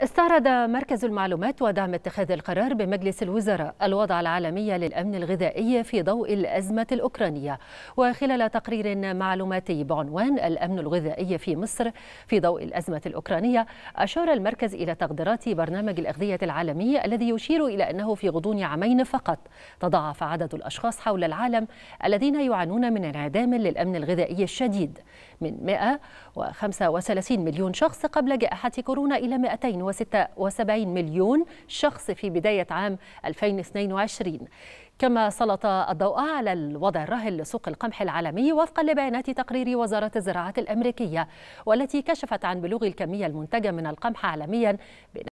استعرض مركز المعلومات ودعم اتخاذ القرار بمجلس الوزراء الوضع العالمي للأمن الغذائي في ضوء الأزمة الأوكرانية وخلال تقرير معلوماتي بعنوان الأمن الغذائي في مصر في ضوء الأزمة الأوكرانية أشار المركز إلى تقديرات برنامج الأغذية العالمي الذي يشير إلى أنه في غضون عامين فقط تضاعف عدد الأشخاص حول العالم الذين يعانون من انعدام للأمن الغذائي الشديد من 135 مليون شخص قبل جائحة كورونا إلى 276 مليون شخص في بداية عام 2022 كما سلط الضوء على الوضع الراهن لسوق القمح العالمي وفقا لبيانات تقرير وزارة الزراعة الأمريكية والتي كشفت عن بلوغ الكمية المنتجة من القمح عالميا